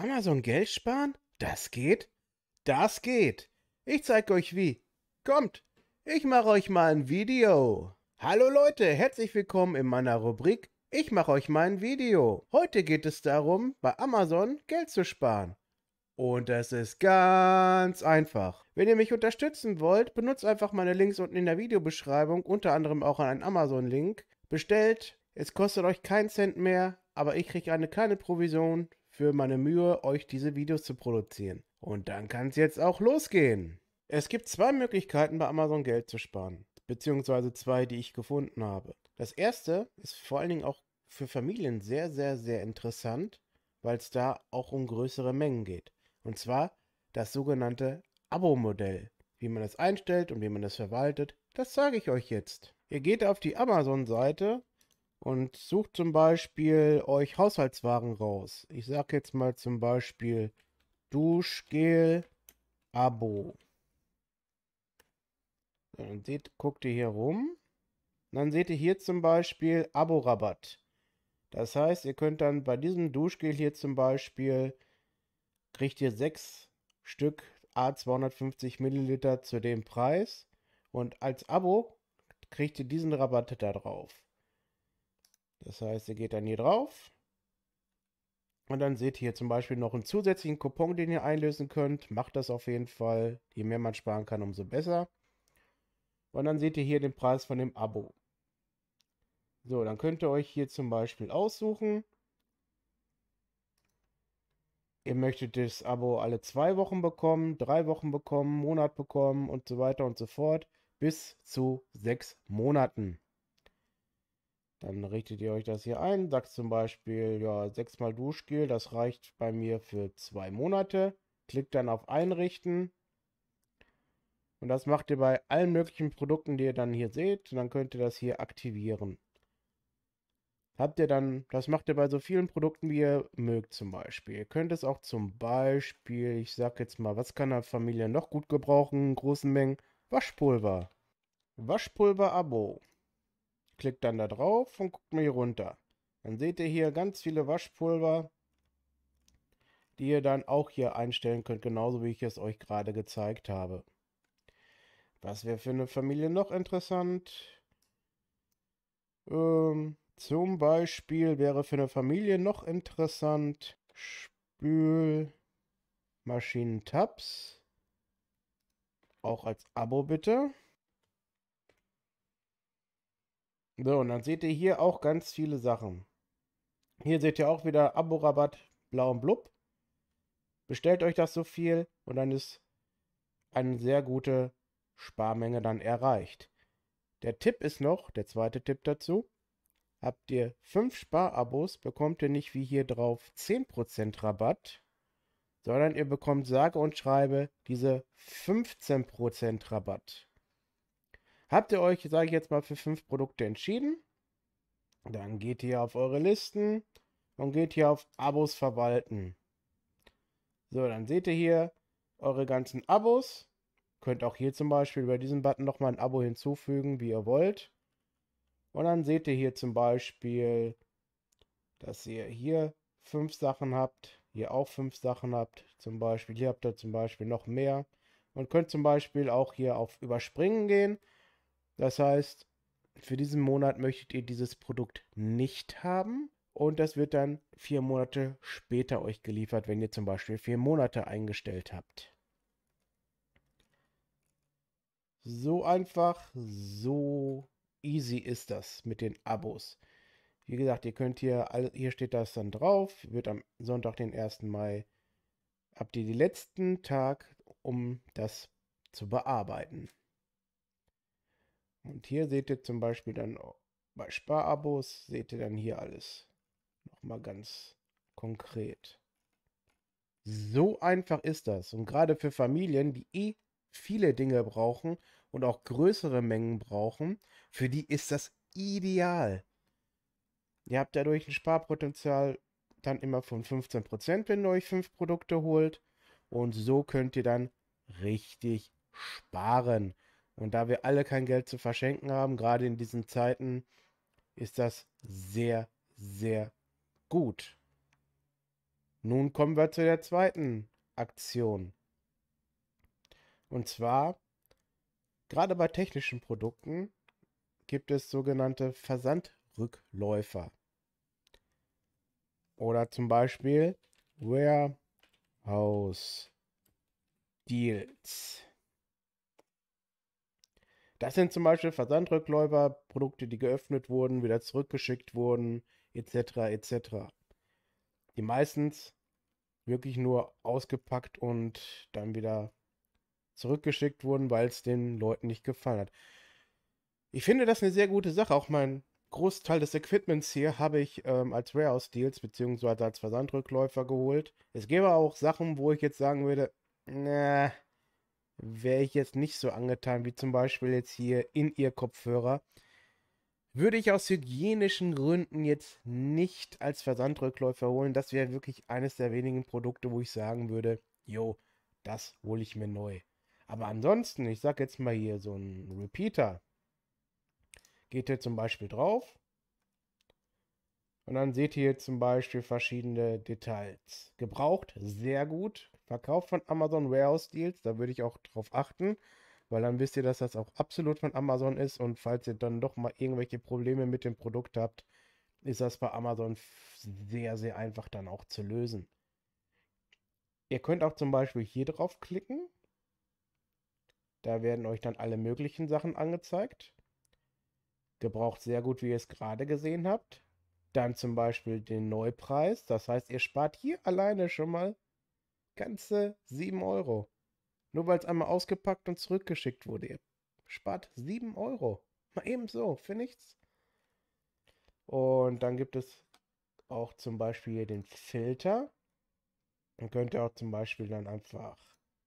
Amazon Geld sparen? Das geht? Das geht. Ich zeig euch wie. Kommt, ich mache euch mal ein Video. Hallo Leute, herzlich willkommen in meiner Rubrik Ich mache euch mal ein Video. Heute geht es darum, bei Amazon Geld zu sparen. Und das ist ganz einfach. Wenn ihr mich unterstützen wollt, benutzt einfach meine Links unten in der Videobeschreibung, unter anderem auch einen Amazon-Link. Bestellt, es kostet euch keinen Cent mehr, aber ich kriege eine kleine Provision für meine Mühe, euch diese Videos zu produzieren. Und dann kann es jetzt auch losgehen. Es gibt zwei Möglichkeiten, bei Amazon Geld zu sparen, beziehungsweise zwei, die ich gefunden habe. Das erste ist vor allen Dingen auch für Familien sehr, sehr, sehr interessant, weil es da auch um größere Mengen geht. Und zwar das sogenannte Abo-Modell. Wie man das einstellt und wie man das verwaltet, das zeige ich euch jetzt. Ihr geht auf die Amazon-Seite und sucht zum Beispiel euch Haushaltswaren raus. Ich sage jetzt mal zum Beispiel Duschgel Abo. Dann seht, guckt ihr hier rum. Dann seht ihr hier zum Beispiel Abo-Rabatt. Das heißt, ihr könnt dann bei diesem Duschgel hier zum Beispiel, kriegt ihr sechs Stück A250 Milliliter zu dem Preis. Und als Abo kriegt ihr diesen Rabatt da drauf. Das heißt, ihr geht dann hier drauf. Und dann seht ihr hier zum Beispiel noch einen zusätzlichen Coupon, den ihr einlösen könnt. Macht das auf jeden Fall. Je mehr man sparen kann, umso besser. Und dann seht ihr hier den Preis von dem Abo. So, dann könnt ihr euch hier zum Beispiel aussuchen. Ihr möchtet das Abo alle zwei Wochen bekommen, drei Wochen bekommen, Monat bekommen und so weiter und so fort. Bis zu sechs Monaten. Dann richtet ihr euch das hier ein, sagt zum Beispiel, ja, sechsmal Duschgel, das reicht bei mir für zwei Monate. Klickt dann auf Einrichten. Und das macht ihr bei allen möglichen Produkten, die ihr dann hier seht. Und dann könnt ihr das hier aktivieren. Habt ihr dann, das macht ihr bei so vielen Produkten, wie ihr mögt zum Beispiel. Ihr könnt es auch zum Beispiel, ich sag jetzt mal, was kann eine Familie noch gut gebrauchen in großen Mengen? Waschpulver. Waschpulver-Abo. Klickt dann da drauf und guckt mal hier runter. Dann seht ihr hier ganz viele Waschpulver, die ihr dann auch hier einstellen könnt, genauso wie ich es euch gerade gezeigt habe. Was wäre für eine Familie noch interessant? Ähm, zum Beispiel wäre für eine Familie noch interessant Spülmaschinen-Tabs. Auch als Abo bitte. So, und dann seht ihr hier auch ganz viele Sachen. Hier seht ihr auch wieder Abo-Rabatt blau und blub. Bestellt euch das so viel und dann ist eine sehr gute Sparmenge dann erreicht. Der Tipp ist noch, der zweite Tipp dazu, habt ihr fünf Sparabos, bekommt ihr nicht wie hier drauf 10% Rabatt, sondern ihr bekommt sage und schreibe diese 15% Rabatt. Habt ihr euch, sage ich jetzt mal, für fünf Produkte entschieden? Dann geht ihr auf eure Listen und geht hier auf Abos verwalten. So, dann seht ihr hier eure ganzen Abos. Könnt auch hier zum Beispiel über diesen Button nochmal ein Abo hinzufügen, wie ihr wollt. Und dann seht ihr hier zum Beispiel, dass ihr hier fünf Sachen habt, hier auch fünf Sachen habt, zum Beispiel, hier habt ihr zum Beispiel noch mehr. Und könnt zum Beispiel auch hier auf Überspringen gehen das heißt, für diesen Monat möchtet ihr dieses Produkt nicht haben und das wird dann vier Monate später euch geliefert, wenn ihr zum Beispiel vier Monate eingestellt habt. So einfach, so easy ist das mit den Abos. Wie gesagt, ihr könnt hier, hier steht das dann drauf, wird am Sonntag, den 1. Mai, habt ihr den letzten Tag, um das zu bearbeiten. Und hier seht ihr zum Beispiel dann bei Sparabos, seht ihr dann hier alles nochmal ganz konkret. So einfach ist das. Und gerade für Familien, die eh viele Dinge brauchen und auch größere Mengen brauchen, für die ist das ideal. Ihr habt dadurch ein Sparpotenzial dann immer von 15%, wenn ihr euch fünf Produkte holt. Und so könnt ihr dann richtig sparen. Und da wir alle kein Geld zu verschenken haben, gerade in diesen Zeiten, ist das sehr, sehr gut. Nun kommen wir zu der zweiten Aktion. Und zwar, gerade bei technischen Produkten gibt es sogenannte Versandrückläufer. Oder zum Beispiel Warehouse Deals. Das sind zum Beispiel Versandrückläufer, Produkte, die geöffnet wurden, wieder zurückgeschickt wurden, etc. etc. Die meistens wirklich nur ausgepackt und dann wieder zurückgeschickt wurden, weil es den Leuten nicht gefallen hat. Ich finde das eine sehr gute Sache. Auch mein Großteil des Equipments hier habe ich ähm, als Warehouse-Deals bzw. als Versandrückläufer geholt. Es gäbe auch Sachen, wo ich jetzt sagen würde, na, wäre ich jetzt nicht so angetan, wie zum Beispiel jetzt hier in ihr Kopfhörer. Würde ich aus hygienischen Gründen jetzt nicht als Versandrückläufer holen. Das wäre wirklich eines der wenigen Produkte, wo ich sagen würde, jo, das hole ich mir neu. Aber ansonsten, ich sage jetzt mal hier so ein Repeater. Geht der zum Beispiel drauf, und dann seht ihr zum Beispiel verschiedene Details. Gebraucht, sehr gut. Verkauft von Amazon Warehouse Deals, da würde ich auch drauf achten, weil dann wisst ihr, dass das auch absolut von Amazon ist. Und falls ihr dann doch mal irgendwelche Probleme mit dem Produkt habt, ist das bei Amazon sehr, sehr einfach dann auch zu lösen. Ihr könnt auch zum Beispiel hier drauf klicken. Da werden euch dann alle möglichen Sachen angezeigt. Gebraucht sehr gut, wie ihr es gerade gesehen habt. Dann zum Beispiel den Neupreis. Das heißt, ihr spart hier alleine schon mal ganze 7 Euro. Nur weil es einmal ausgepackt und zurückgeschickt wurde. Ihr spart 7 Euro. Mal eben so, für nichts. Und dann gibt es auch zum Beispiel hier den Filter. Dann könnt ihr auch zum Beispiel dann einfach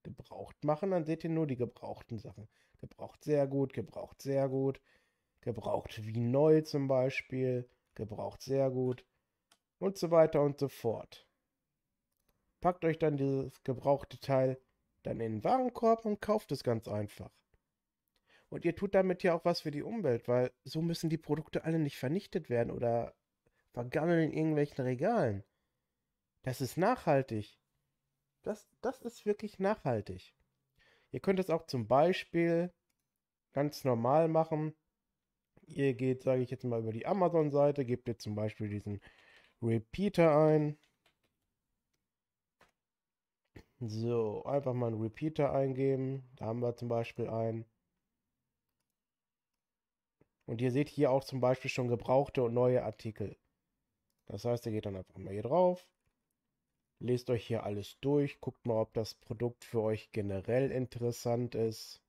gebraucht machen. Dann seht ihr nur die gebrauchten Sachen. Gebraucht sehr gut, gebraucht sehr gut. Gebraucht wie neu zum Beispiel gebraucht sehr gut und so weiter und so fort. Packt euch dann dieses gebrauchte Teil dann in den Warenkorb und kauft es ganz einfach. Und ihr tut damit ja auch was für die Umwelt, weil so müssen die Produkte alle nicht vernichtet werden oder vergammeln in irgendwelchen Regalen. Das ist nachhaltig. Das, das ist wirklich nachhaltig. Ihr könnt es auch zum Beispiel ganz normal machen, Ihr geht, sage ich jetzt mal, über die Amazon-Seite, gebt ihr zum Beispiel diesen Repeater ein. So, einfach mal einen Repeater eingeben. Da haben wir zum Beispiel einen. Und ihr seht hier auch zum Beispiel schon gebrauchte und neue Artikel. Das heißt, ihr geht dann einfach mal hier drauf, lest euch hier alles durch, guckt mal, ob das Produkt für euch generell interessant ist.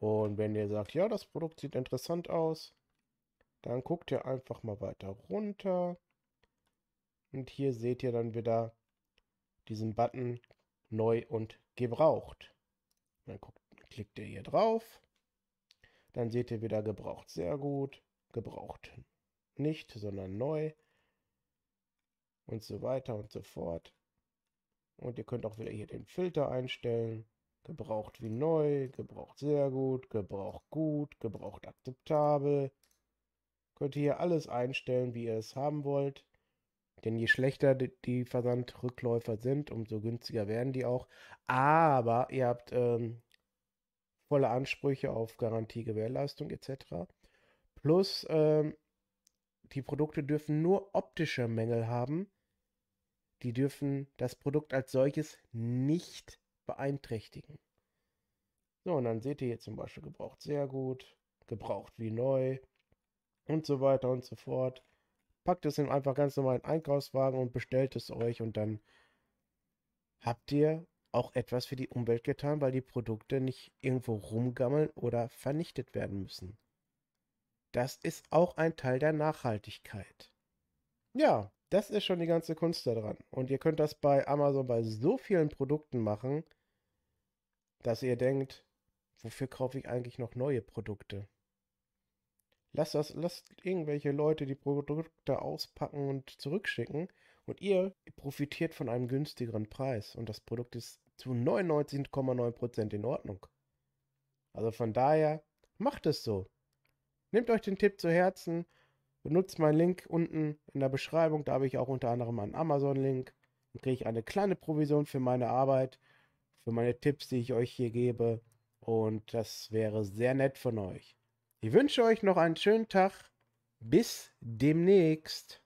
Und wenn ihr sagt, ja, das Produkt sieht interessant aus, dann guckt ihr einfach mal weiter runter. Und hier seht ihr dann wieder diesen Button Neu und Gebraucht. Dann guckt, klickt ihr hier drauf. Dann seht ihr wieder Gebraucht sehr gut, Gebraucht nicht, sondern neu. Und so weiter und so fort. Und ihr könnt auch wieder hier den Filter einstellen. Gebraucht wie neu, gebraucht sehr gut, gebraucht gut, gebraucht akzeptabel. Könnt ihr hier alles einstellen, wie ihr es haben wollt. Denn je schlechter die Versandrückläufer sind, umso günstiger werden die auch. Aber ihr habt ähm, volle Ansprüche auf Garantie, Gewährleistung etc. Plus, ähm, die Produkte dürfen nur optische Mängel haben. Die dürfen das Produkt als solches nicht beeinträchtigen. So, und dann seht ihr hier zum Beispiel gebraucht sehr gut, gebraucht wie neu und so weiter und so fort. Packt es in einfach ganz normalen Einkaufswagen und bestellt es euch und dann habt ihr auch etwas für die Umwelt getan, weil die Produkte nicht irgendwo rumgammeln oder vernichtet werden müssen. Das ist auch ein Teil der Nachhaltigkeit. Ja, das ist schon die ganze Kunst daran. Und ihr könnt das bei Amazon bei so vielen Produkten machen dass ihr denkt, wofür kaufe ich eigentlich noch neue Produkte? Lasst, das, lasst irgendwelche Leute die Produkte auspacken und zurückschicken und ihr profitiert von einem günstigeren Preis und das Produkt ist zu 99,9% in Ordnung. Also von daher, macht es so. Nehmt euch den Tipp zu Herzen, benutzt meinen Link unten in der Beschreibung, da habe ich auch unter anderem einen Amazon-Link, dann kriege ich eine kleine Provision für meine Arbeit für meine Tipps, die ich euch hier gebe. Und das wäre sehr nett von euch. Ich wünsche euch noch einen schönen Tag. Bis demnächst.